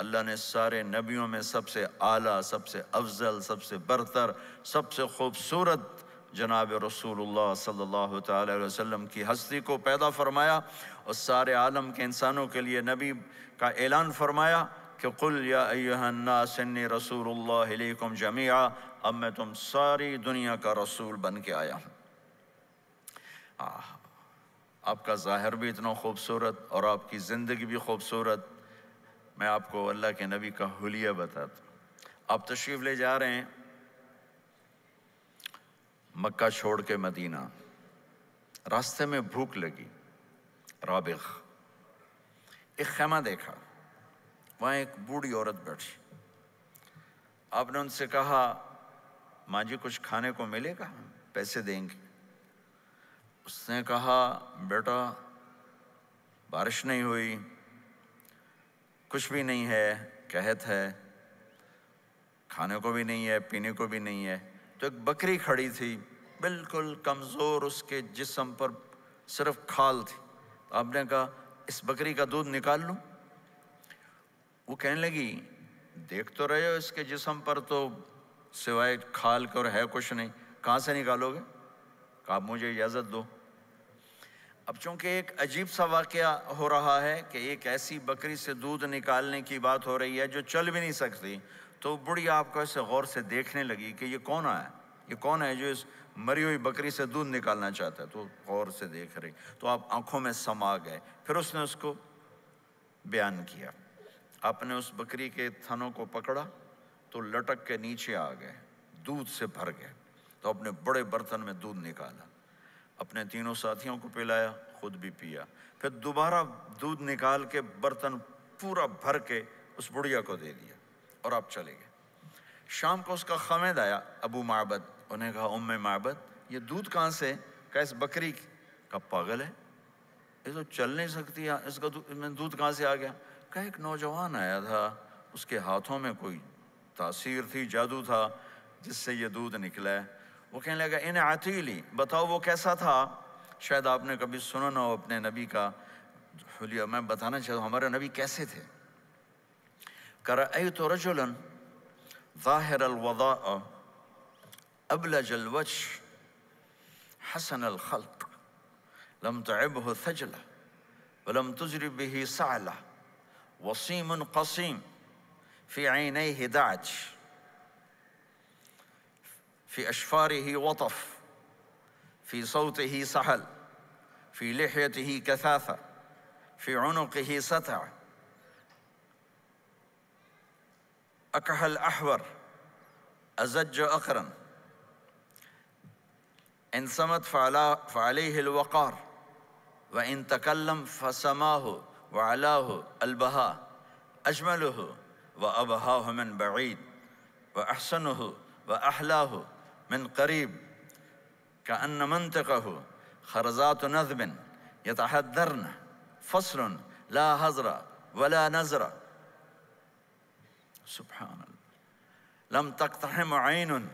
اللہ نے سارے نبیوں میں سب سے اعلیٰ سب سے افضل سب سے برتر سب سے خوبصورت جناب رسول اللہ صلی اللہ علیہ وسلم کی ہستی کو پیدا فرمایا اور سارے عالم کے انسانوں کے لیے نبی کا اعلان فرمایا کہ قل یا ایہا الناس انی رسول اللہ علیکم جمیعا اب میں تم ساری دنیا کا رسول بن کے آیا ہوں آپ کا ظاہر بھی اتنا خوبصورت اور آپ کی زندگی بھی خوبصورت میں آپ کو اللہ کے نبی کا حلیہ بتاتا ہوں آپ تشریف لے جا رہے ہیں مکہ چھوڑ کے مدینہ راستے میں بھوک لگی رابغ ایک خیمہ دیکھا وہاں ایک بوڑھی عورت بیٹھی آپ نے ان سے کہا ماں جی کچھ کھانے کو ملے گا پیسے دیں گے اس نے کہا بیٹا بارش نہیں ہوئی کچھ بھی نہیں ہے کہت ہے کھانے کو بھی نہیں ہے پینے کو بھی نہیں ہے تو ایک بکری کھڑی تھی بالکل کمزور اس کے جسم پر صرف کھال تھی آپ نے کہا اس بکری کا دودھ نکال لوں وہ کہنے لگی دیکھ تو رہے ہو اس کے جسم پر تو سوائے کھال کر ہے کچھ نہیں کہاں سے نکالو گے کہا آپ مجھے اجازت دو اب چونکہ ایک عجیب سا واقعہ ہو رہا ہے کہ ایک ایسی بکری سے دودھ نکالنے کی بات ہو رہی ہے جو چل بھی نہیں سکتی تو بڑی آپ کو اسے غور سے دیکھنے لگی کہ یہ کون آیا یہ کون ہے جو اس مری ہوئی بکری سے دودھ نکالنا چاہتا ہے تو غور سے دیکھ رہی تو آپ آنکھوں میں سما گئے پھر اس نے اس کو بیان کیا آپ نے اس بکری کے تھنوں کو پکڑا تو لٹک کے نیچے آ گئے دودھ سے بھر گئے تو اپنے بڑے برتن میں دودھ نکالا اپنے تینوں ساتھیوں کو پلایا خود بھی پیا پھر دوبارہ دودھ نکال کے برتن پورا بھر کے اس بڑھیا کو دے دیا اور آپ چلے گئے شام کو اس کا خامد آیا ابو معبد انہیں کہا ام معبد یہ دودھ کہاں سے کہا اس بکری کا پاگل ہے یہ تو چل نہیں سکتی اس کا دودھ کہاں سے آ گیا کہا ایک نوجوان آیا تھا اس کے ہاتھوں میں کوئی تاثیر تھی جادو تھا جس سے یہ دودھ نکلا وہ کہنے لگا ان عتیلی بتاؤ وہ کیسا تھا شاید آپ نے کبھی سنا نہ ہو اپنے نبی کا حلیہ میں بتانا چاہتا ہوں ہمارے نبی کیسے تھے کرا ایت رجلا ظاہر الوضاء ابلج الوجه حسن الخلق لم تعبه ثجلة ولم تجرب به سعلة وصيم قصيم في عينيه دعج في أشفاره وطف في صوته سحل في لحيته كثافة في عنقه ستع أكحل أحور أزج أقرن إن صمت فعليه الوقار وإن تكلم فسماه وعلاه البهاء أجمله وأبهاه من بعيد وأحسنه وأحلاه من قريب كأن منطقه خرزات نذب يتحذرنا فصل لا هزر ولا نزر سبحان الله لم تقتحم عين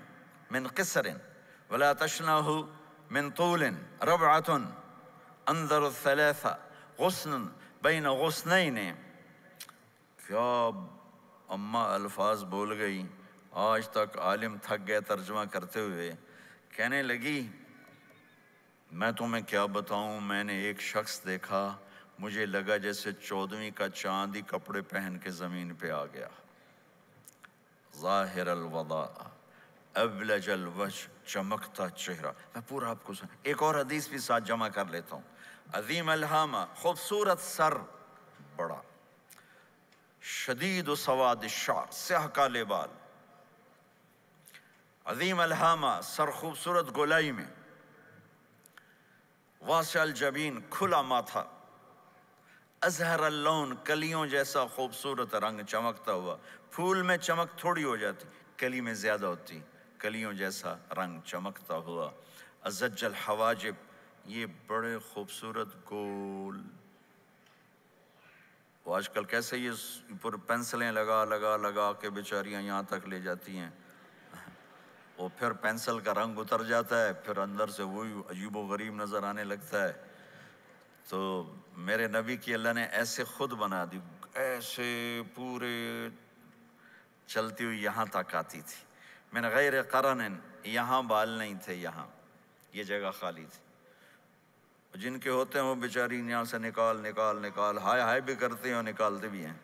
من قسر ولا تشنه من طول ربعة أنذر الثلاثة غصن بين غصنين क्या أما ألفاظ بولغي آج تک عالم تھک گئے ترجمہ کرتے ہوئے کہنے لگی میں تمہیں کیا بتاؤں میں نے ایک شخص دیکھا مجھے لگا جیسے چودویں کا چاند ہی کپڑے پہن کے زمین پہ آ گیا ظاہر الوضاء چمکتا چہرہ میں پورا آپ کو سن ایک اور حدیث بھی ساتھ جمع کر لیتا ہوں عظیم الحامہ خوبصورت سر بڑا شدید و سواد شعر سیاہ کالے بال عظیم الحامہ سر خوبصورت گولائی میں واسع الجبین کھلا ماتھا اظہر اللون کلیوں جیسا خوبصورت رنگ چمکتا ہوا پھول میں چمک تھوڑی ہو جاتی کلی میں زیادہ ہوتی کلیوں جیسا رنگ چمکتا ہوا ازج الحواجب یہ بڑے خوبصورت گول وہ آج کل کیسے یہ پر پینسلیں لگا لگا لگا کے بیچاریاں یہاں تک لے جاتی ہیں وہ پھر پینسل کا رنگ اتر جاتا ہے پھر اندر سے وہی عجیب و غریب نظر آنے لگتا ہے تو میرے نبی کی اللہ نے ایسے خود بنا دی ایسے پورے چلتی ہوئی یہاں تک آتی تھی میں نے غیر قرن یہاں بال نہیں تھے یہاں یہ جگہ خالی تھی جن کے ہوتے ہیں وہ بیچاری یہاں سے نکال نکال نکال ہائے ہائے بھی کرتے ہیں اور نکالتے بھی ہیں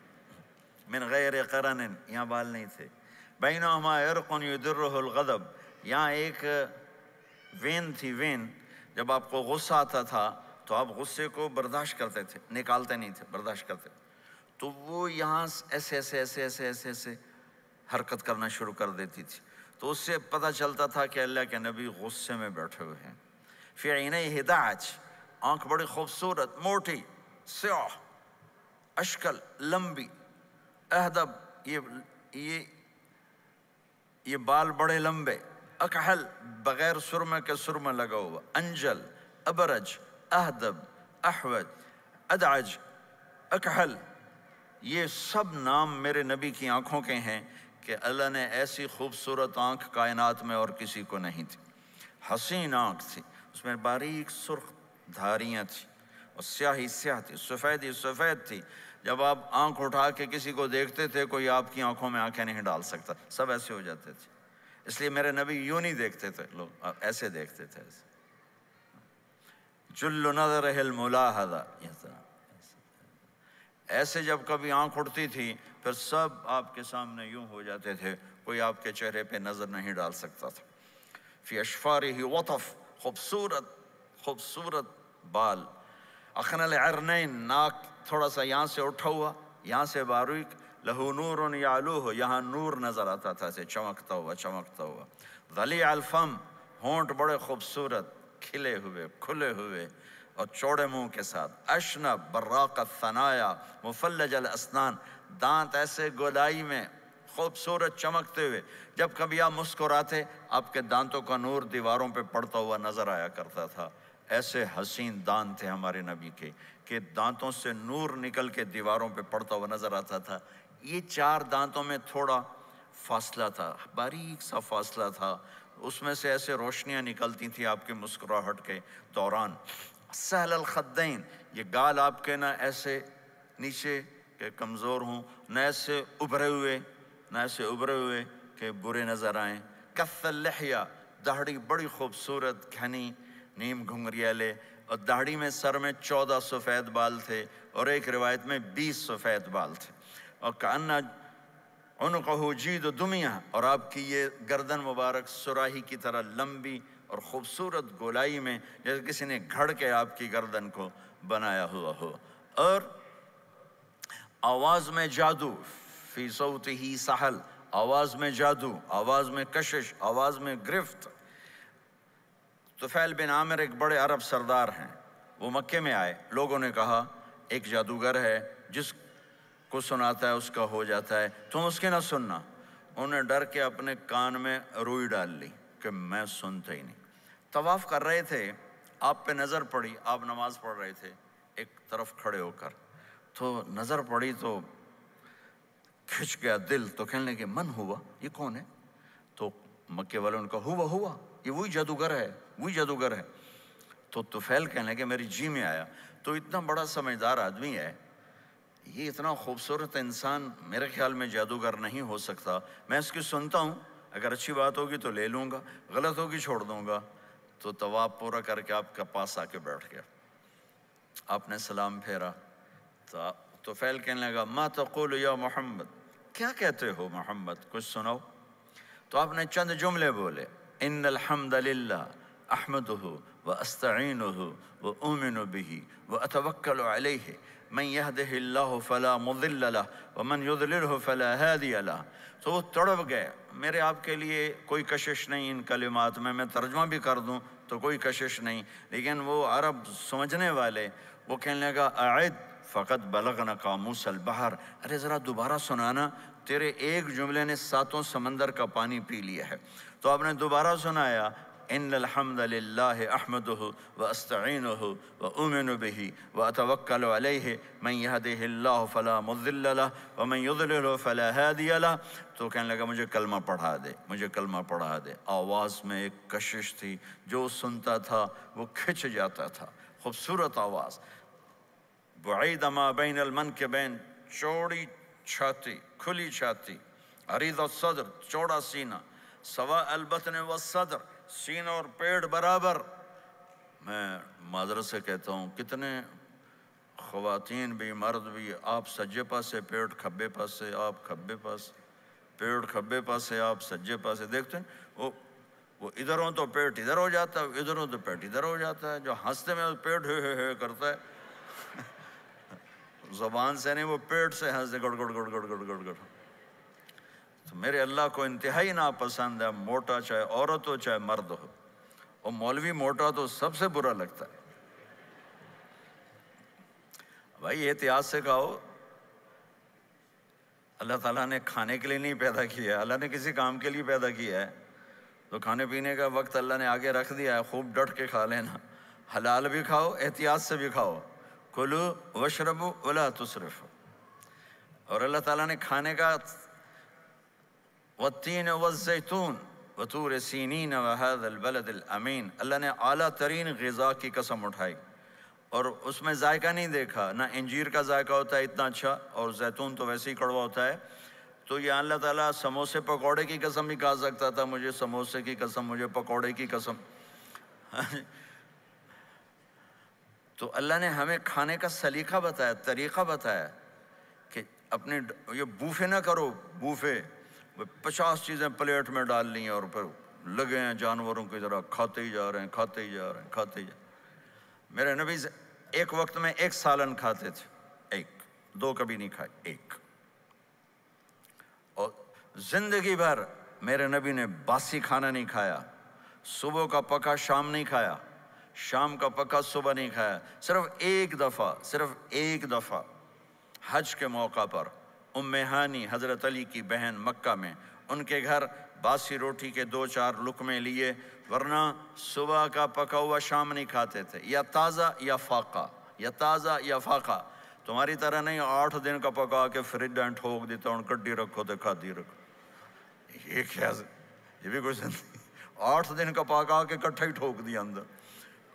میں نے غیر قرن یہاں بال نہیں تھے ارقن یدرہ الغضب یہاں ایک وین تھی وین جب آپ کو غصہ آتا تھا تو آپ غصے کو برداشت کرتے تھے نکالتے نہیں تھے برداشت کرتے تو وہ یہاں ایسے ایسے ایسے ایسے ایسے ایسے حرکت کرنا شروع کر دیتی تھی تو اس سے پتہ چلتا تھا کہ اللہ کے نبی غصے میں بیٹھے ہوئے ہیں پھر ہداج آنکھ بڑی خوبصورت موٹی سیاہ اشکل لمبی اہدب یہ یہ یہ بال بڑے لمبے اکحل بغیر سرمہ کے لگا ہوا انجل ابرج اہدب احوج ادعج اکحل یہ سب نام میرے نبی کی آنکھوں کے ہیں کہ اللہ نے ایسی خوبصورت آنکھ کائنات میں اور کسی کو نہیں تھی حسین آنکھ تھی اس میں باریک سرخ دھاریاں تھیں سیاہی سیاہ تھی سفید ہی سفید تھی جب آپ آنکھ اٹھا کے کسی کو دیکھتے تھے کوئی آپ کی آنکھوں میں آنکھیں نہیں ڈال سکتا سب ایسے ہو جاتے تھے اس لیے میرے نبی یوں نہیں دیکھتے تھے لوگ ایسے دیکھتے تھے ایسے جب کبھی آنکھ اٹھتی تھی پھر سب آپ کے سامنے یوں ہو جاتے تھے کوئی آپ کے چہرے پہ نظر نہیں ڈال سکتا تھا فی اشفاری خوبصورت خوبصورت بال اخنل عرنین ناک تھوڑا سا یہاں سے اٹھا ہوا یہاں سے باریک لہو نور یالوہ یہاں نور نظر آتا تھا اسے چمکتا ہوا چمکتا ہوا ولی الفم ہونٹ بڑے خوبصورت کھلے ہوئے کھلے ہوئے اور چوڑے منہ کے ساتھ اشن براق ثنایا مفلج الاسنان جل اسنان دانت ایسے گودائی میں خوبصورت چمکتے ہوئے جب کبھی آپ مسکراتے آپ کے دانتوں کا نور دیواروں پہ پڑتا ہوا نظر آیا کرتا تھا ایسے حسین دان تھے ہمارے نبی کے کہ دانتوں سے نور نکل کے دیواروں پہ پڑتا ہوا نظر آتا تھا یہ چار دانتوں میں تھوڑا فاصلہ تھا باریک سا فاصلہ تھا اس میں سے ایسے روشنیاں نکلتی تھیں آپ کی مسکراہٹ کے دوران سہل الخدین یہ گال آپ کے نہ ایسے نیچے کہ کمزور ہوں نہ ایسے ابھرے ہوئے نہ ایسے ابھرے ہوئے کہ برے نظر آئیں کف لحیہ دہڑی بڑی خوبصورت گھنی نیم گھنگری اور داڑھی میں سر میں چودہ سفید بال تھے اور ایک روایت میں بیس سفید بال تھے اور کانا انقہو جید و دمیا اور آپ کی یہ گردن مبارک سراہی کی طرح لمبی اور خوبصورت گولائی میں جیسے کسی نے گھڑ کے آپ کی گردن کو بنایا ہوا ہو اور آواز میں جادو فی صوت ہی سحل آواز میں جادو آواز میں کشش آواز میں گرفت فیل بن عامر ایک بڑے عرب سردار ہیں وہ مکے میں آئے لوگوں نے کہا ایک جادوگر ہے جس کو سناتا ہے اس کا ہو جاتا ہے تم اس کے نہ سننا انہوں نے ڈر کے اپنے کان میں روئی ڈال لی کہ میں سنتا ہی نہیں طواف کر رہے تھے آپ پہ نظر پڑی آپ نماز پڑھ رہے تھے ایک طرف کھڑے ہو کر تو نظر پڑی تو کھچ گیا دل تو کہنے کے من ہوا یہ کون ہے تو مکے والے ان کا ہوا ہوا یہ وہی جادوگر ہے وہی جادوگر ہے تو توفیل کہنے کہ میری جی میں آیا تو اتنا بڑا سمجھدار آدمی ہے یہ اتنا خوبصورت انسان میرے خیال میں جادوگر نہیں ہو سکتا میں اس کی سنتا ہوں اگر اچھی بات ہوگی تو لے لوں گا غلط ہوگی چھوڑ دوں گا تو تواب پورا کر کے آپ کا پاس آ کے بیٹھ گیا آپ نے سلام پھیرا تو فیل کہنے لگا ما تقول یا محمد کیا کہتے ہو محمد کچھ سنو تو آپ نے چند جملے بولے ان الحمد للہ احمده ہو وہ به ہو عليه من و الله فلا مضل له ومن میں فلا هادی و تو وہ تڑپ گئے میرے آپ کے لیے کوئی کشش نہیں ان کلمات میں میں ترجمہ بھی کر دوں تو کوئی کشش نہیں لیکن وہ عرب سمجھنے والے وہ کہنے لگا اعد فقط بلغنا قاموس البحر ارے ذرا دوبارہ سنانا تیرے ایک جملے نے ساتوں سمندر کا پانی پی لیا ہے تو آپ نے دوبارہ سنایا ان الحمد للہ احمد ہو و استعین ہو و امن بہی و اتوکل له ومن و فلا حدی اللہ تو کہنے لگا مجھے کلمہ پڑھا دے مجھے کلمہ پڑھا دے آواز میں ایک کشش تھی جو سنتا تھا وہ کھچ جاتا تھا خوبصورت آواز بعید ما بین المن کے بین چوڑی چھاتی کھلی چھاتی عریض و صدر چوڑا سینہ سوا البتن و صدر سین اور پیڑ برابر میں معذرت سے کہتا ہوں کتنے خواتین بھی مرد بھی آپ سجے پاسے پیٹ کھبے پاسے آپ کھبے پاس پیٹ کھبے پاسے آپ سجے پاسے دیکھتے ہیں وہ وہ ادھر ہوں تو پیٹ ادھر ہو جاتا ہے ادھر ہوں تو پیٹ ادھر ہو جاتا ہے جو ہنستے میں پیٹ ہے ہوئے ہوئے کرتا ہے زبان سے نہیں وہ پیٹ سے ہنستے گڑ گڑ گڑ گڑ گڑ گڑ گڑ گڑ تو میرے اللہ کو انتہائی ناپسند ہے موٹا چاہے عورت ہو چاہے مرد ہو اور مولوی موٹا تو سب سے برا لگتا ہے بھائی احتیاط سے کہو اللہ تعالیٰ نے کھانے کے لیے نہیں پیدا کیا اللہ نے کسی کام کے لیے پیدا کیا ہے تو کھانے پینے کا وقت اللہ نے آگے رکھ دیا ہے خوب ڈٹ کے کھا لینا حلال بھی کھاؤ احتیاط سے بھی کھاؤ کلو وشرب ولا تصرف اور اللہ تعالیٰ نے کھانے کا والتین والزیتون وطور سینین وحید البلد الامین اللہ نے اعلیٰ ترین غذا کی قسم اٹھائی اور اس میں ذائقہ نہیں دیکھا نہ انجیر کا ذائقہ ہوتا ہے اتنا اچھا اور زیتون تو ویسے ہی کڑوا ہوتا ہے تو یہ اللہ تعالیٰ سموسے پکوڑے کی قسم بھی کھا سکتا تھا مجھے سموسے کی قسم مجھے پکوڑے کی قسم تو اللہ نے ہمیں کھانے کا سلیقہ بتایا طریقہ بتایا کہ اپنے یہ بوفے نہ کرو بوفے پچاس چیزیں پلیٹ میں ڈال لی ہیں اور پھر لگے ہیں جانوروں کی ذرا کھاتے ہی جا رہے ہیں کھاتے ہی جا رہے ہیں میرے نبی ایک وقت میں ایک سالن کھاتے تھے ایک دو کبھی نہیں کھائے ایک اور زندگی بھر میرے نبی نے باسی کھانا نہیں کھایا صبح کا پکا شام نہیں کھایا شام کا پکا صبح نہیں کھایا صرف ایک دفعہ صرف ایک دفعہ حج کے موقع پر امہانی حضرت علی کی بہن مکہ میں ان کے گھر باسی روٹی کے دو چار لکمے لیے ورنہ صبح کا پکا ہوا شام نہیں کھاتے تھے یا تازہ یا فاقہ یا تازہ یا فاقہ تمہاری طرح نہیں آٹھ دن کا پکا کے فریج میں ٹھوک دیتا ہوں کڈی رکھو تو کھاتی رکھو یہ کیا یہ بھی کوئی زندگی آٹھ دن کا پکا کے کٹھا ہی ٹھوک دیا اندر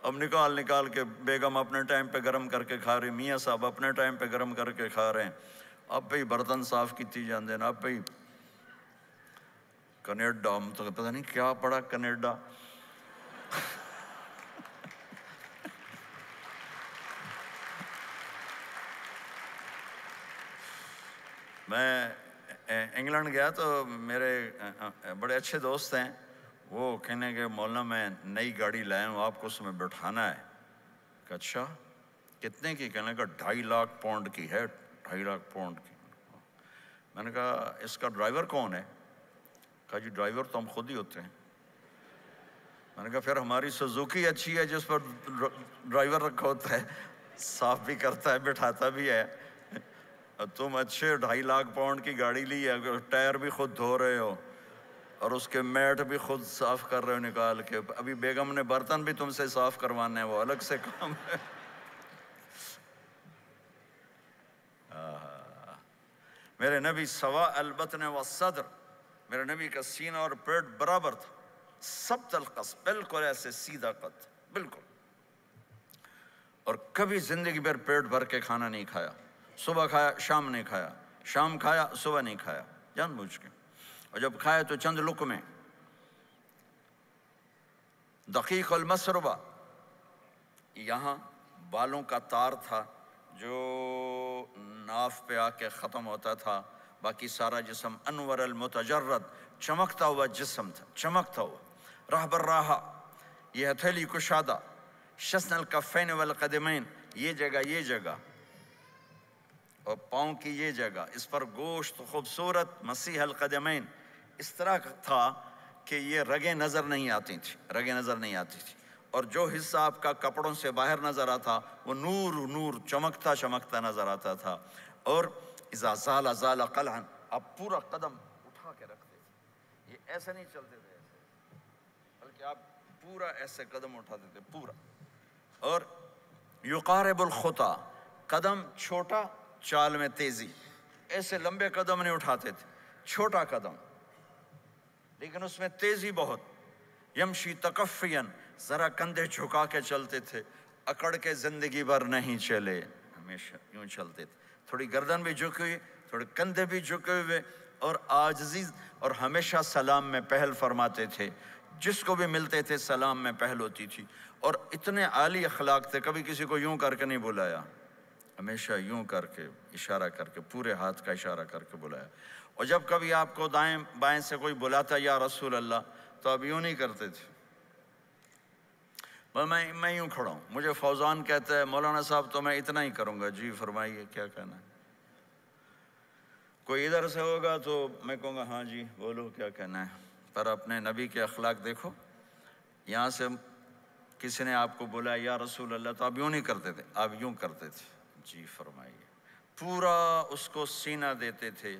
اب نکال نکال کے بیگم اپنے ٹائم پہ گرم کر کے کھا رہی میاں صاحب اپنے ٹائم پہ گرم کر کے کھا رہے ہیں آپ برتن صاف کی ہیں آپ کنیڈا مطلب پتہ نہیں کیا پڑا کنیڈا میں انگلینڈ گیا تو میرے بڑے اچھے دوست ہیں وہ کہنے کے مولانا میں نئی گاڑی لائے ہوں آپ کو اس میں بٹھانا ہے اچھا کتنے کی کہنے کا ڈھائی لاکھ پاؤنڈ کی ہے ڈھائی لاکھ پاؤنڈ کی میں نے کہا اس کا ڈرائیور کون ہے کہا جی ڈرائیور تو ہم خود ہی ہوتے ہیں میں نے کہا پھر ہماری سزوکی اچھی ہے جس پر ڈرائیور رکھا ہوتا ہے صاف بھی کرتا ہے بٹھاتا بھی ہے تم اچھے ڈھائی لاکھ پاؤنڈ کی گاڑی لی ہے ٹائر بھی خود دھو رہے ہو اور اس کے میٹ بھی خود صاف کر رہے ہو نکال کے ابھی بیگم نے برتن بھی تم سے صاف کروانا ہے وہ الگ سے کام ہے میرے نبی سوا البتن و صدر میرے نبی کا سینہ اور پیٹ برابر تھا سب تلقص بالکل ایسے سیدھا اور کبھی زندگی پیٹ بھر کے کھانا نہیں کھایا صبح کھایا شام نہیں کھایا شام کھایا صبح نہیں کھایا جان بوجھ کے اور جب کھایا تو چند لک میں دقیق المسربہ یہاں بالوں کا تار تھا جو ناف پہ آ کے ختم ہوتا تھا باقی سارا جسم انور المتجرد چمکتا ہوا جسم تھا چمکتا ہوا رہا یہ ہتھیلی کشادہ شسن القفین والقدمین یہ جگہ یہ جگہ اور پاؤں کی یہ جگہ اس پر گوشت خوبصورت مسیح القدمین اس طرح تھا کہ یہ رگیں نظر نہیں آتی تھی رگیں نظر نہیں آتی تھی اور جو حصہ آپ کا کپڑوں سے باہر نظر آتا وہ نور نور چمکتا چمکتا نظر آتا تھا اور اذا زال زال قلعن آپ پورا قدم اٹھا کے رکھتے تھے یہ ایسے نہیں چلتے تھے بلکہ آپ پورا ایسے قدم اٹھاتے تھے پورا اور یقارب الخطا قدم چھوٹا چال میں تیزی ایسے لمبے قدم نہیں اٹھاتے تھے چھوٹا قدم لیکن اس میں تیزی بہت یمشی تکفین ذرا کندھے جھکا کے چلتے تھے اکڑ کے زندگی بھر نہیں چلے ہمیشہ یوں چلتے تھے تھوڑی گردن بھی جھکی ہوئی تھوڑے کندھے بھی جھکے ہوئے اور آجزی اور ہمیشہ سلام میں پہل فرماتے تھے جس کو بھی ملتے تھے سلام میں پہل ہوتی تھی اور اتنے عالی اخلاق تھے کبھی کسی کو یوں کر کے نہیں بلایا ہمیشہ یوں کر کے اشارہ کر کے پورے ہاتھ کا اشارہ کر کے بلایا اور جب کبھی آپ کو دائیں بائیں سے کوئی بلاتا یا رسول اللہ تو آپ یوں نہیں کرتے تھے اور میں میں یوں کھڑا ہوں مجھے فوزان کہتا ہے مولانا صاحب تو میں اتنا ہی کروں گا جی فرمائیے کیا کہنا ہے کوئی ادھر سے ہوگا تو میں کہوں گا ہاں جی بولو کیا کہنا ہے پر اپنے نبی کے اخلاق دیکھو یہاں سے کسی نے آپ کو بولا یا رسول اللہ تو آپ یوں نہیں کرتے تھے آپ یوں کرتے تھے جی فرمائیے پورا اس کو سینہ دیتے تھے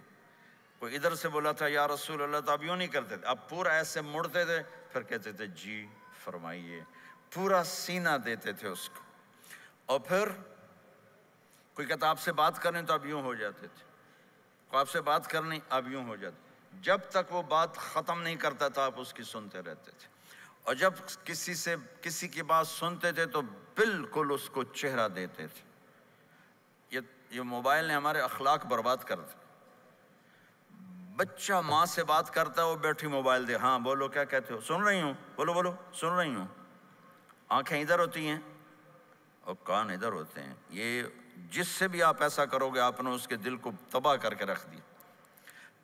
کوئی ادھر سے بولا تھا یا رسول اللہ تو آپ یوں نہیں کرتے تھے آپ پورا ایسے مڑتے تھے پھر کہتے تھے جی فرمائیے پورا سینہ دیتے تھے اس کو اور پھر کوئی کہتا آپ سے بات کرنے تو اب یوں ہو جاتے تھے کوئی آپ سے بات کرنی اب یوں ہو جاتے جب تک وہ بات ختم نہیں کرتا تھا آپ اس کی سنتے رہتے تھے اور جب کسی سے کسی کی بات سنتے تھے تو بالکل اس کو چہرہ دیتے تھے یہ موبائل نے ہمارے اخلاق برباد کر دی بچہ ماں سے بات کرتا ہے وہ بیٹھی موبائل دے ہاں بولو کیا کہتے ہو سن رہی ہوں بولو بولو سن رہی ہوں آنکھیں ادھر ہوتی ہیں اور کان ادھر ہوتے ہیں یہ جس سے بھی آپ ایسا کرو گے آپ نے اس کے دل کو تباہ کر کے رکھ دی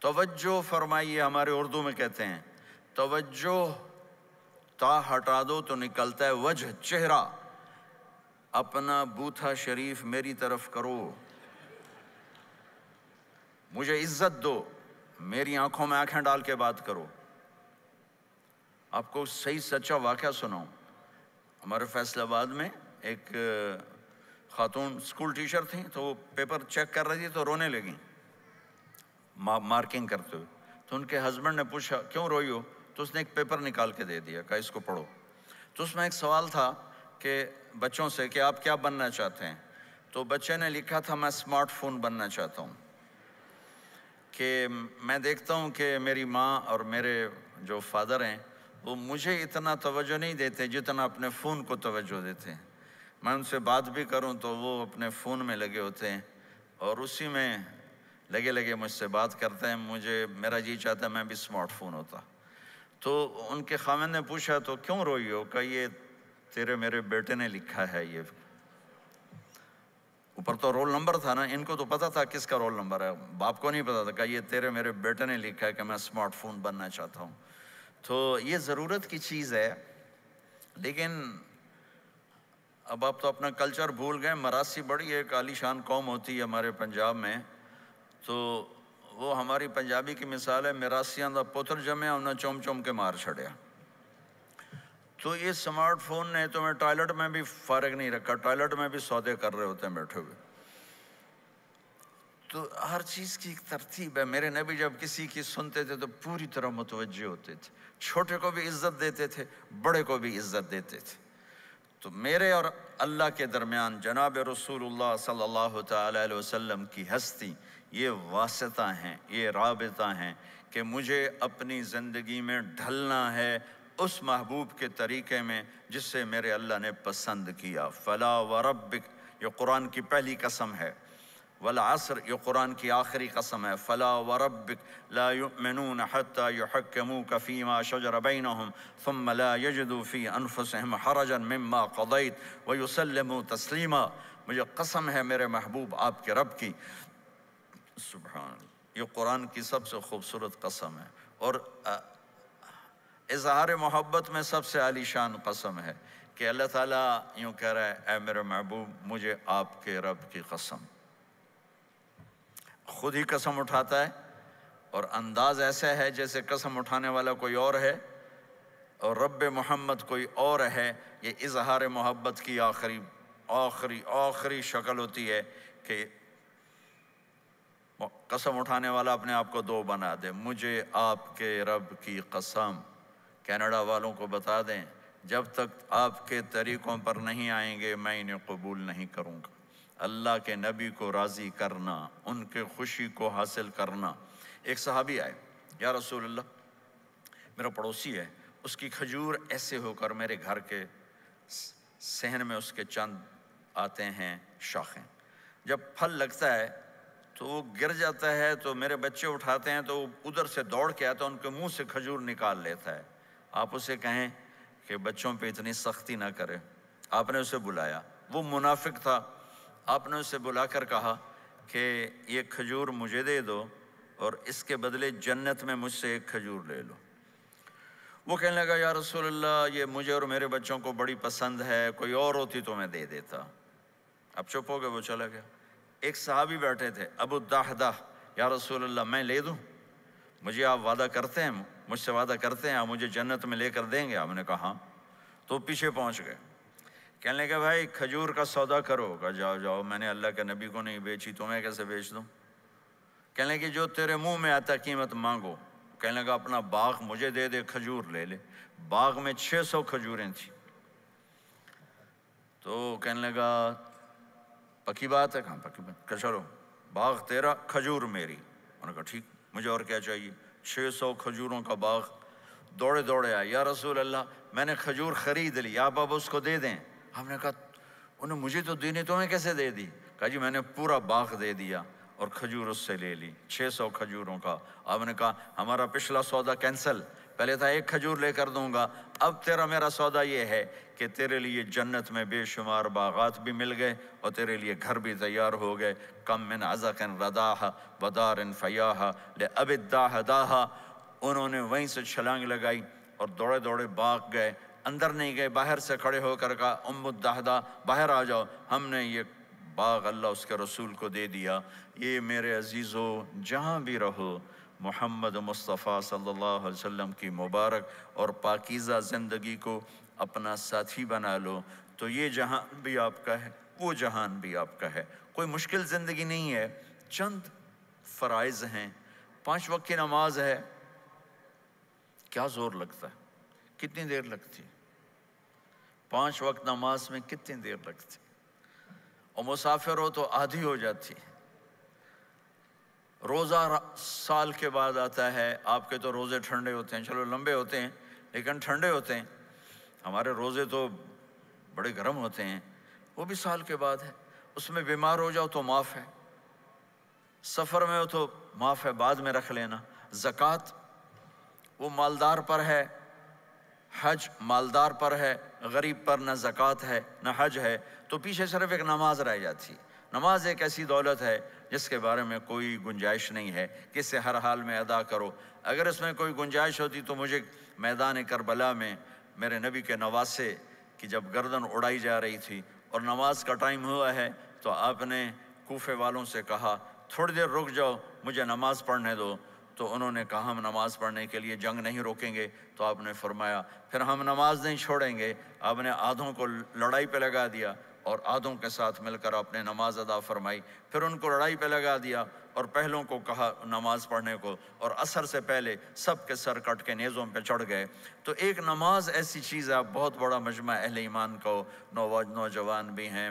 توجہ فرمائیے ہمارے اردو میں کہتے ہیں توجہ تا ہٹا دو تو نکلتا ہے وجہ چہرہ اپنا بوتھا شریف میری طرف کرو مجھے عزت دو میری آنکھوں میں آنکھیں ڈال کے بات کرو آپ کو صحیح سچا واقعہ سناؤں ہمارے فیصل آباد میں ایک خاتون اسکول ٹیچر تھیں تو وہ پیپر چیک کر رہی تھی تو رونے لگیں مارکنگ کرتے ہوئے تو ان کے ہسبینڈ نے پوچھا کیوں روئی ہو تو اس نے ایک پیپر نکال کے دے دیا کہا اس کو پڑھو تو اس میں ایک سوال تھا کہ بچوں سے کہ آپ کیا بننا چاہتے ہیں تو بچے نے لکھا تھا میں اسمارٹ فون بننا چاہتا ہوں کہ میں دیکھتا ہوں کہ میری ماں اور میرے جو فادر ہیں وہ مجھے اتنا توجہ نہیں دیتے جتنا اپنے فون کو توجہ دیتے ہیں میں ان سے بات بھی کروں تو وہ اپنے فون میں لگے ہوتے ہیں اور اسی میں لگے لگے مجھ سے بات کرتے ہیں مجھے میرا جی چاہتا ہے میں بھی سمارٹ فون ہوتا تو ان کے خامن نے پوچھا تو کیوں روئی ہو کہ یہ تیرے میرے بیٹے نے لکھا ہے یہ اوپر تو رول نمبر تھا نا ان کو تو پتا تھا کس کا رول نمبر ہے باپ کو نہیں پتا تھا کہ یہ تیرے میرے بیٹے نے لکھا ہے کہ میں سمارٹ فون بننا چاہتا ہوں تو یہ ضرورت کی چیز ہے لیکن اب آپ تو اپنا کلچر بھول گئے مراسی بڑی ایک عالی شان قوم ہوتی ہے ہمارے پنجاب میں تو وہ ہماری پنجابی کی مثال ہے مراسیاں پتر جمع انہیں چوم چوم کے مار چھڑیا تو یہ سمارٹ فون نے تو میں ٹوائلٹ میں بھی فارغ نہیں رکھا ٹوائلٹ میں بھی سودے کر رہے ہوتے ہیں بیٹھے ہوئے تو ہر چیز کی ایک ترتیب ہے میرے نبی جب کسی کی سنتے تھے تو پوری طرح متوجہ ہوتے تھے چھوٹے کو بھی عزت دیتے تھے بڑے کو بھی عزت دیتے تھے تو میرے اور اللہ کے درمیان جناب رسول اللہ صلی اللہ تعالی وسلم کی ہستی یہ واسطہ ہیں یہ رابطہ ہیں کہ مجھے اپنی زندگی میں ڈھلنا ہے اس محبوب کے طریقے میں جس سے میرے اللہ نے پسند کیا فلا و رب یہ قرآن کی پہلی قسم ہے والعصر یہ قرآن کی آخری قسم ہے فلا فلاں لا ربک لا منونحطم کفیمہ شجر فملا ثم لا حرجن مما قدیت حرجا مما سلم و تسلیمہ مجھے قسم ہے میرے محبوب آپ کے رب کی سبحان یہ قرآن کی سب سے خوبصورت قسم ہے اور اظہار محبت میں سب سے عالی شان قسم ہے کہ اللہ تعالیٰ یوں کہہ رہا ہے اے میرے محبوب مجھے آپ کے رب کی قسم خود ہی قسم اٹھاتا ہے اور انداز ایسا ہے جیسے قسم اٹھانے والا کوئی اور ہے اور رب محمد کوئی اور ہے یہ اظہار محبت کی آخری آخری آخری شکل ہوتی ہے کہ قسم اٹھانے والا اپنے آپ کو دو بنا دے مجھے آپ کے رب کی قسم کینیڈا والوں کو بتا دیں جب تک آپ کے طریقوں پر نہیں آئیں گے میں انہیں قبول نہیں کروں گا اللہ کے نبی کو راضی کرنا ان کے خوشی کو حاصل کرنا ایک صحابی آئے یا رسول اللہ میرا پڑوسی ہے اس کی کھجور ایسے ہو کر میرے گھر کے سہن میں اس کے چند آتے ہیں شاخیں جب پھل لگتا ہے تو وہ گر جاتا ہے تو میرے بچے اٹھاتے ہیں تو وہ ادھر سے دوڑ کے آتا ہے ان کے منہ سے کھجور نکال لیتا ہے آپ اسے کہیں کہ بچوں پہ اتنی سختی نہ کرے آپ نے اسے بلایا وہ منافق تھا آپ نے اسے بلا کر کہا کہ یہ کھجور مجھے دے دو اور اس کے بدلے جنت میں مجھ سے ایک کھجور لے لو وہ کہنے لگا یا رسول اللہ یہ مجھے اور میرے بچوں کو بڑی پسند ہے کوئی اور ہوتی تو میں دے دیتا اب چپ ہو گئے وہ چلا گیا ایک صحابی بیٹھے تھے ابو داہدہ یا رسول اللہ میں لے دوں مجھے آپ وعدہ کرتے ہیں مجھ سے وعدہ کرتے ہیں آپ مجھے جنت میں لے کر دیں گے آپ نے کہا ہاں۔ تو پیچھے پہنچ گئے کہنے لگا بھائی کھجور کا سودا کرو کہا جاؤ جاؤ میں نے اللہ کے نبی کو نہیں بیچی تو میں کیسے بیچ دوں کہنے لگے کہ جو تیرے منہ میں آتا قیمت مانگو کہنے لگا اپنا باغ مجھے دے دے کھجور لے لے باغ میں چھ سو کھجوریں تھیں تو کہنے لگا پکی بات ہے کہاں پکی بات کہ چلو باغ تیرا کھجور میری انہوں نے کہا ٹھیک مجھے اور کیا چاہیے چھ سو کھجوروں کا باغ دوڑے دوڑے آئے یا رسول اللہ میں نے کھجور خرید لی آپ اب اس کو دے دیں ہم نے کہا انہیں مجھے تو دینی تمہیں کیسے دے دی کہا جی میں نے پورا باغ دے دیا اور کھجور اس سے لے لی چھ سو کھجوروں کا آپ نے کہا ہمارا پچھلا سودا کینسل پہلے تھا ایک کھجور لے کر دوں گا اب تیرا میرا سودا یہ ہے کہ تیرے لیے جنت میں بے شمار باغات بھی مل گئے اور تیرے لیے گھر بھی تیار ہو گئے کم من عزق رداح بدار فیاح داہ داہا انہوں نے وہیں سے چھلانگ لگائی اور دوڑے دوڑے باغ گئے اندر نہیں گئے باہر سے کھڑے ہو کر کہا ام الدہدہ باہر آ جاؤ ہم نے یہ باغ اللہ اس کے رسول کو دے دیا یہ میرے عزیزو جہاں بھی رہو محمد مصطفیٰ صلی اللہ علیہ وسلم کی مبارک اور پاکیزہ زندگی کو اپنا ساتھی بنا لو تو یہ جہاں بھی آپ کا ہے وہ جہاں بھی آپ کا ہے کوئی مشکل زندگی نہیں ہے چند فرائض ہیں پانچ وقت کی نماز ہے کیا زور لگتا ہے کتنی دیر لگتی ہے پانچ وقت نماز میں کتنی دیر لگتی اور مسافر ہو تو آدھی ہو جاتی روزہ سال کے بعد آتا ہے آپ کے تو روزے ٹھنڈے ہوتے ہیں چلو لمبے ہوتے ہیں لیکن ٹھنڈے ہوتے ہیں ہمارے روزے تو بڑے گرم ہوتے ہیں وہ بھی سال کے بعد ہے اس میں بیمار ہو جاؤ تو معاف ہے سفر میں ہو تو معاف ہے بعد میں رکھ لینا زکوٰۃ وہ مالدار پر ہے حج مالدار پر ہے غریب پر نہ زکوٰۃ ہے نہ حج ہے تو پیچھے صرف ایک نماز رہ جاتی نماز ایک ایسی دولت ہے جس کے بارے میں کوئی گنجائش نہیں ہے کہ اسے ہر حال میں ادا کرو اگر اس میں کوئی گنجائش ہوتی تو مجھے میدان کربلا میں میرے نبی کے نواسے کی جب گردن اڑائی جا رہی تھی اور نماز کا ٹائم ہوا ہے تو آپ نے کوفے والوں سے کہا تھوڑی دیر رک جاؤ مجھے نماز پڑھنے دو تو انہوں نے کہا ہم نماز پڑھنے کے لیے جنگ نہیں روکیں گے تو آپ نے فرمایا پھر ہم نماز نہیں چھوڑیں گے آپ نے آدھوں کو لڑائی پہ لگا دیا اور آدھوں کے ساتھ مل کر آپ نے نماز ادا فرمائی پھر ان کو لڑائی پہ لگا دیا اور پہلوں کو کہا نماز پڑھنے کو اور اثر سے پہلے سب کے سر کٹ کے نیزوں پہ چڑھ گئے تو ایک نماز ایسی چیز ہے آپ بہت بڑا مجمع اہل ایمان کو نوجوان بھی ہیں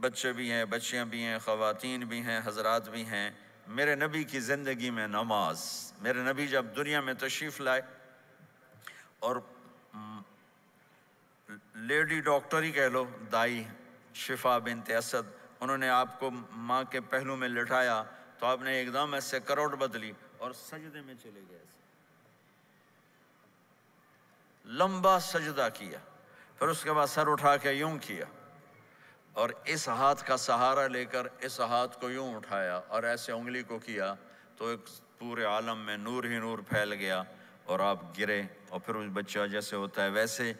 بچے بھی ہیں بچیاں بھی ہیں خواتین بھی ہیں حضرات بھی ہیں میرے نبی کی زندگی میں نماز میرے نبی جب دنیا میں تشریف لائے اور لیڈی ڈاکٹر ہی کہہ لو دائی شفا بنت اسد انہوں نے آپ کو ماں کے پہلو میں لٹایا تو آپ نے ایک دم ایسے کروٹ بدلی اور سجدے میں چلے گئے لمبا سجدہ کیا پھر اس کے بعد سر اٹھا کے یوں کیا اور اس ہاتھ کا سہارا لے کر اس ہاتھ کو یوں اٹھایا اور ایسے انگلی کو کیا تو ایک پورے عالم میں نور ہی نور پھیل گیا اور آپ گرے اور پھر اس بچہ جیسے ہوتا ہے ویسے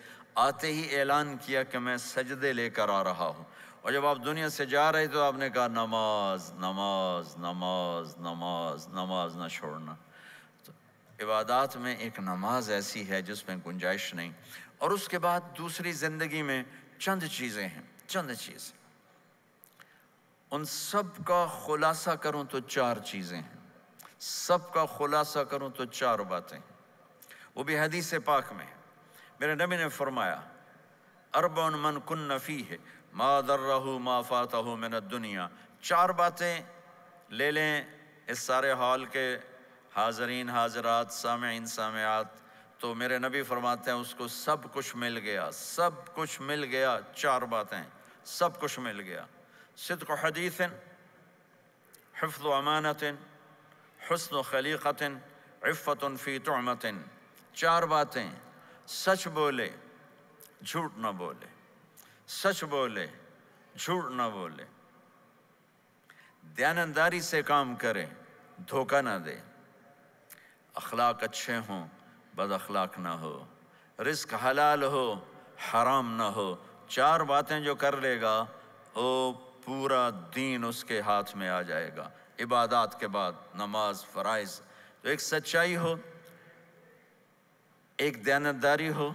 آتے ہی اعلان کیا کہ میں سجدے لے کر آ رہا ہوں اور جب آپ دنیا سے جا رہے تو آپ نے کہا نماز نماز نماز نماز نماز نہ چھوڑنا تو عبادات میں ایک نماز ایسی ہے جس میں گنجائش نہیں اور اس کے بعد دوسری زندگی میں چند چیزیں ہیں چند چیز ان سب کا خلاصہ کروں تو چار چیزیں ہیں سب کا خلاصہ کروں تو چار باتیں وہ بھی حدیث پاک میں میرے نبی نے فرمایا ارب من کن نفی ہے ما ما فاتہو فات الدنیا چار باتیں لے لیں اس سارے ہال کے حاضرین حاضرات سامعین سامعات تو میرے نبی فرماتے ہیں اس کو سب کچھ مل گیا سب کچھ مل گیا چار باتیں سب کچھ مل گیا صدق و حدیث حفظ و امانت حسن و خلیقت عفت فی تعمت چار باتیں سچ بولے جھوٹ نہ بولے سچ بولے جھوٹ نہ بولے دیاننداری سے کام کرے دھوکہ نہ دے اخلاق اچھے ہوں بد اخلاق نہ ہو رزق حلال ہو حرام نہ ہو چار باتیں جو کر لے گا وہ پورا دین اس کے ہاتھ میں آ جائے گا عبادات کے بعد نماز فرائض تو ایک سچائی ہو ایک دینتداری ہو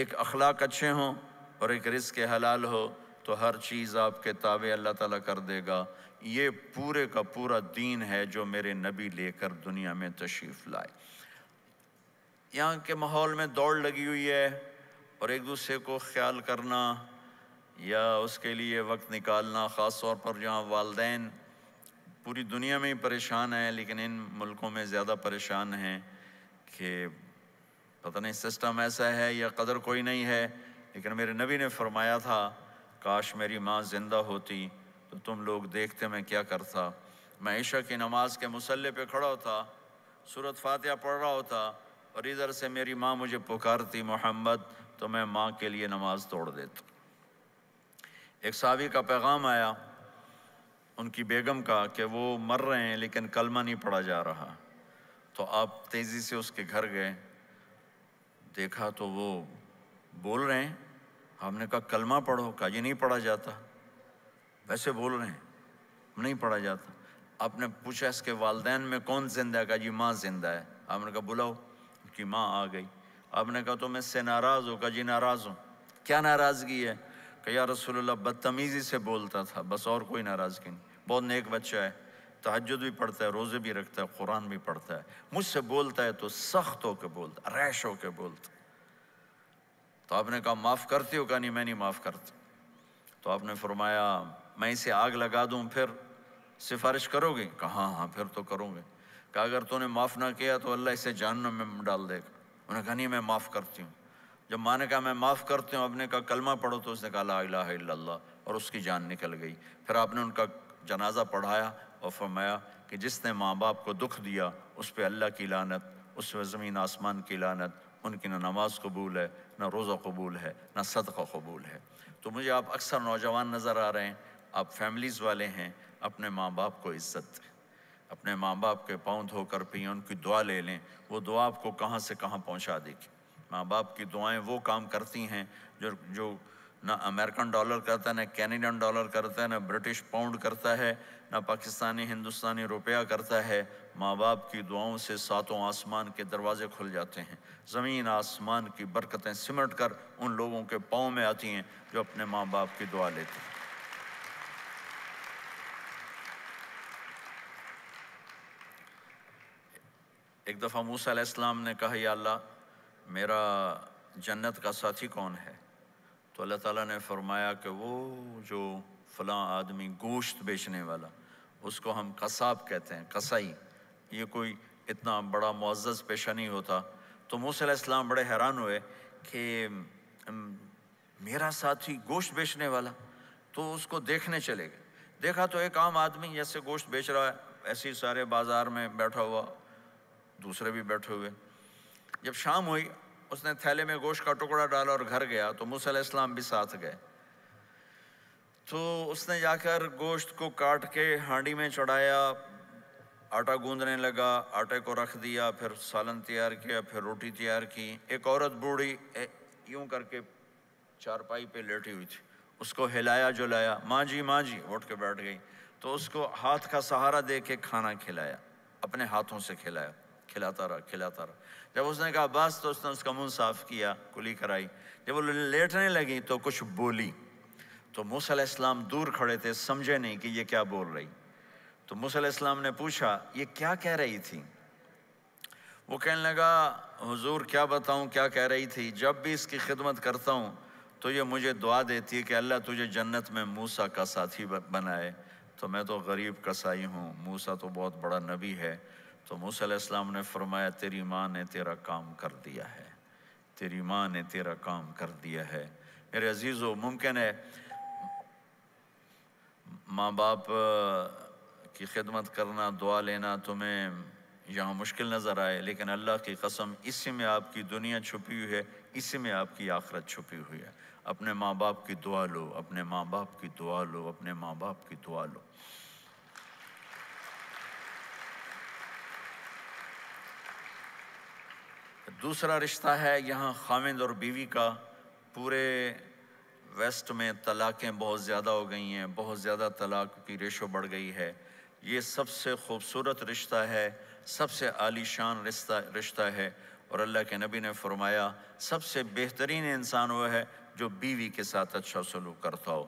ایک اخلاق اچھے ہوں اور ایک رزق حلال ہو تو ہر چیز آپ کے تابع اللہ تعالیٰ کر دے گا یہ پورے کا پورا دین ہے جو میرے نبی لے کر دنیا میں تشریف لائے یہاں کے ماحول میں دوڑ لگی ہوئی ہے اور ایک دوسرے کو خیال کرنا یا اس کے لیے وقت نکالنا خاص طور پر جہاں والدین پوری دنیا میں ہی پریشان ہیں لیکن ان ملکوں میں زیادہ پریشان ہیں کہ پتہ نہیں سسٹم ایسا ہے یا قدر کوئی نہیں ہے لیکن میرے نبی نے فرمایا تھا کاش میری ماں زندہ ہوتی تو تم لوگ دیکھتے میں کیا کرتا میں عشاء کی نماز کے مسلح پہ کھڑا ہوتا صورت فاتحہ پڑھ رہا ہوتا اور ادھر سے میری ماں مجھے پکارتی محمد تو میں ماں کے لیے نماز توڑ دیتا ایک ساوی کا پیغام آیا ان کی بیگم کا کہ وہ مر رہے ہیں لیکن کلمہ نہیں پڑھا جا رہا تو آپ تیزی سے اس کے گھر گئے دیکھا تو وہ بول رہے ہیں ہم نے کہا کلمہ پڑھو کہا یہ نہیں پڑھا جاتا ویسے بول رہے ہیں نہیں پڑھا جاتا آپ نے پوچھا اس کے والدین میں کون زندہ ہے کہا جی ماں زندہ ہے ہم نے کہا بلاؤ کی ماں آ گئی آپ نے کہا تو میں اس سے ناراض ہو کہا جی ناراض ہوں کیا ناراضگی ہے کہ یا رسول اللہ بدتمیزی سے بولتا تھا بس اور کوئی ناراضگی نہیں بہت نیک بچہ ہے تحجد بھی پڑھتا ہے روزے بھی رکھتا ہے قرآن بھی پڑھتا ہے مجھ سے بولتا ہے تو سخت ہو کے بولتا ہے ریش ہو کے بولتا تو آپ نے کہا معاف کرتی ہو کہا نہیں میں نہیں معاف کرتا تو آپ نے فرمایا میں اسے آگ لگا دوں پھر سفارش کرو گی کہ ہاں ہاں پھر تو کروں گے کہا اگر تو نے معاف نہ کیا تو اللہ اسے جہنم میں ڈال دے گا انہوں نے کہا نہیں میں معاف کرتی ہوں جب ماں نے کہا میں معاف کرتی ہوں نے کہا کلمہ پڑھو تو اس نے کہا لا الہ الا اللہ اور اس کی جان نکل گئی پھر آپ نے ان کا جنازہ پڑھایا اور فرمایا کہ جس نے ماں باپ کو دکھ دیا اس پہ اللہ کی لانت اس پہ زمین آسمان کی لانت ان کی نہ نماز قبول ہے نہ روزہ قبول ہے نہ صدقہ قبول ہے تو مجھے آپ اکثر نوجوان نظر آ رہے ہیں آپ فیملیز والے ہیں اپنے ماں باپ کو عزت دیں اپنے ماں باپ کے پاؤں دھو کر پئیں ان کی دعا لے لیں وہ دعا آپ کو کہاں سے کہاں پہنچا دے گی ماں باپ کی دعائیں وہ کام کرتی ہیں جو نہ امریکن ڈالر کرتا ہے نہ کینیڈین ڈالر کرتا ہے نہ برٹش پاؤنڈ کرتا ہے نہ پاکستانی ہندوستانی روپیہ کرتا ہے ماں باپ کی دعاؤں سے ساتوں آسمان کے دروازے کھل جاتے ہیں زمین آسمان کی برکتیں سمٹ کر ان لوگوں کے پاؤں میں آتی ہیں جو اپنے ماں باپ کی دعا لیتے ہیں ایک دفعہ موسیٰ علیہ السلام نے کہا یا اللہ میرا جنت کا ساتھی کون ہے تو اللہ تعالیٰ نے فرمایا کہ وہ جو فلاں آدمی گوشت بیچنے والا اس کو ہم قصاب کہتے ہیں قصائی یہ کوئی اتنا بڑا معزز پیشہ نہیں ہوتا تو موسیٰ علیہ السلام بڑے حیران ہوئے کہ میرا ساتھی گوشت بیچنے والا تو اس کو دیکھنے چلے گئے دیکھا تو ایک عام آدمی جیسے گوشت بیچ رہا ہے ایسے سارے بازار میں بیٹھا ہوا دوسرے بھی بیٹھے ہوئے جب شام ہوئی اس نے تھیلے میں گوشت کا ٹکڑا ڈالا اور گھر گیا تو موسیٰ علیہ السلام بھی ساتھ گئے تو اس نے جا کر گوشت کو کاٹ کے ہانڈی میں چڑھایا آٹا گوندنے لگا آٹے کو رکھ دیا پھر سالن تیار کیا پھر روٹی تیار کی ایک عورت بوڑھی یوں کر کے چارپائی پہ لیٹی ہوئی تھی اس کو ہلایا جلایا ماں جی ماں جی اٹھ کے بیٹھ گئی تو اس کو ہاتھ کا سہارا دے کے کھانا کھلایا اپنے ہاتھوں سے کھلایا کھلاتا رہا کھلاتا رہا جب اس نے کہا بس تو اس نے اس کا منہ صاف کیا کلی کرائی جب وہ لیٹنے لگی تو کچھ بولی تو موسیٰ علیہ السلام دور کھڑے تھے سمجھے نہیں کہ یہ کیا بول رہی تو موسیٰ علیہ السلام نے پوچھا یہ کیا کہہ رہی تھی وہ کہنے لگا حضور کیا بتاؤں کیا کہہ رہی تھی جب بھی اس کی خدمت کرتا ہوں تو یہ مجھے دعا دیتی ہے کہ اللہ تجھے جنت میں موسیٰ کا ساتھی بنائے تو میں تو غریب کسائی ہوں موسیٰ تو بہت بڑا نبی ہے تو موسیٰ علیہ السلام نے فرمایا تیری ماں نے تیرا کام کر دیا ہے تیری ماں نے تیرا کام کر دیا ہے میرے عزیز و ممکن ہے ماں باپ کی خدمت کرنا دعا لینا تمہیں یہاں مشکل نظر آئے لیکن اللہ کی قسم اسی میں آپ کی دنیا چھپی ہوئی ہے اسی میں آپ کی آخرت چھپی ہوئی ہے اپنے ماں باپ کی دعا لو اپنے ماں باپ کی دعا لو اپنے ماں باپ کی دعا لو دوسرا رشتہ ہے یہاں خامند اور بیوی کا پورے ویسٹ میں طلاقیں بہت زیادہ ہو گئی ہیں بہت زیادہ طلاق کی ریشو بڑھ گئی ہے یہ سب سے خوبصورت رشتہ ہے سب سے شان رشتہ رشتہ ہے اور اللہ کے نبی نے فرمایا سب سے بہترین انسان وہ ہے جو بیوی کے ساتھ اچھا سلوک کرتا ہو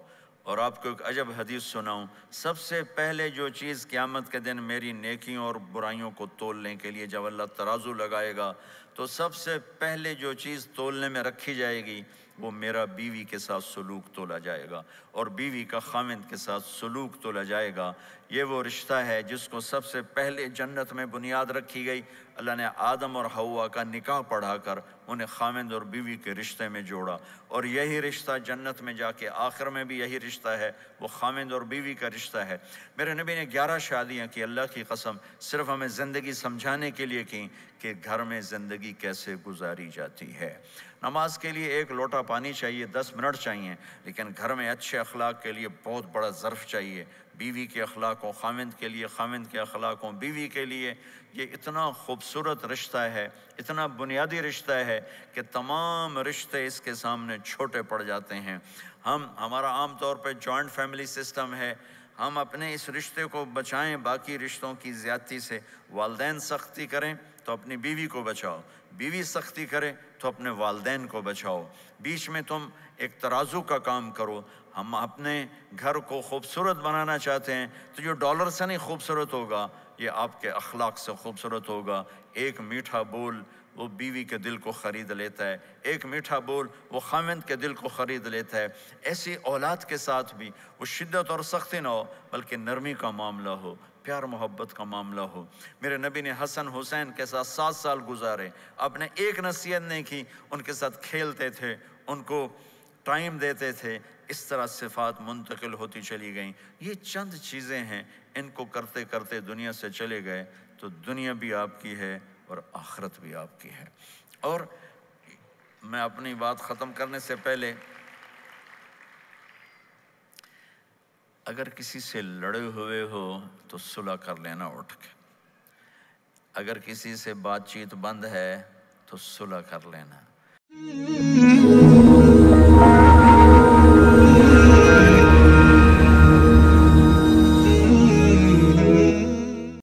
اور آپ کو ایک عجب حدیث سناؤں سب سے پہلے جو چیز قیامت کے دن میری نیکیوں اور برائیوں کو تولنے کے لیے جب اللہ ترازو لگائے گا تو سب سے پہلے جو چیز تولنے میں رکھی جائے گی وہ میرا بیوی کے ساتھ سلوک تولا جائے گا اور بیوی کا خامند کے ساتھ سلوک تو جائے گا یہ وہ رشتہ ہے جس کو سب سے پہلے جنت میں بنیاد رکھی گئی اللہ نے آدم اور ہوا کا نکاح پڑھا کر انہیں خامند اور بیوی کے رشتے میں جوڑا اور یہی رشتہ جنت میں جا کے آخر میں بھی یہی رشتہ ہے وہ خامند اور بیوی کا رشتہ ہے میرے نبی نے گیارہ شادیاں کی اللہ کی قسم صرف ہمیں زندگی سمجھانے کے لیے کی کہ گھر میں زندگی کیسے گزاری جاتی ہے نماز کے لیے ایک لوٹا پانی چاہیے دس منٹ چاہیے لیکن گھر میں اچھے اخلاق کے لیے بہت بڑا ظرف چاہیے بیوی کے اخلاق ہوں خامند کے لیے خامند کے اخلاق ہوں بیوی کے لیے یہ اتنا خوبصورت رشتہ ہے اتنا بنیادی رشتہ ہے کہ تمام رشتے اس کے سامنے چھوٹے پڑ جاتے ہیں ہم ہمارا عام طور پہ جوائنٹ فیملی سسٹم ہے ہم اپنے اس رشتے کو بچائیں باقی رشتوں کی زیادتی سے والدین سختی کریں تو اپنی بیوی کو بچاؤ بیوی سختی کرے تو اپنے والدین کو بچاؤ بیچ میں تم ایک ترازو کا کام کرو ہم اپنے گھر کو خوبصورت بنانا چاہتے ہیں تو جو ڈالر سے نہیں خوبصورت ہوگا یہ آپ کے اخلاق سے خوبصورت ہوگا ایک میٹھا بول وہ بیوی کے دل کو خرید لیتا ہے ایک میٹھا بول وہ خامند کے دل کو خرید لیتا ہے ایسی اولاد کے ساتھ بھی وہ شدت اور سختی نہ ہو بلکہ نرمی کا معاملہ ہو پیار محبت کا معاملہ ہو میرے نبی نے حسن حسین کے ساتھ سات سال گزارے آپ نے ایک نصیحت نہیں کی ان کے ساتھ کھیلتے تھے ان کو ٹائم دیتے تھے اس طرح صفات منتقل ہوتی چلی گئیں یہ چند چیزیں ہیں ان کو کرتے کرتے دنیا سے چلے گئے تو دنیا بھی آپ کی ہے اور آخرت بھی آپ کی ہے اور میں اپنی بات ختم کرنے سے پہلے اگر کسی سے لڑے ہوئے ہو تو صلح کر لینا اٹھ کے اگر کسی سے بات چیت بند ہے تو صلح کر لینا